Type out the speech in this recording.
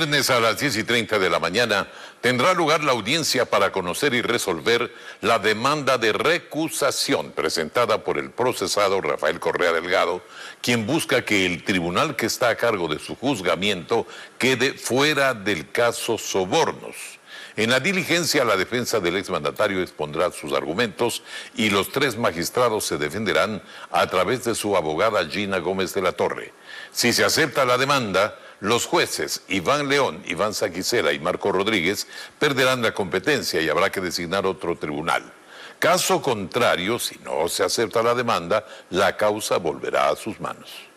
viernes a las 10 y 30 de la mañana tendrá lugar la audiencia para conocer y resolver la demanda de recusación presentada por el procesado Rafael Correa Delgado, quien busca que el tribunal que está a cargo de su juzgamiento quede fuera del caso Sobornos. En la diligencia, la defensa del exmandatario expondrá sus argumentos y los tres magistrados se defenderán a través de su abogada Gina Gómez de la Torre. Si se acepta la demanda, los jueces Iván León, Iván Saquicela y Marco Rodríguez perderán la competencia y habrá que designar otro tribunal. Caso contrario, si no se acepta la demanda, la causa volverá a sus manos.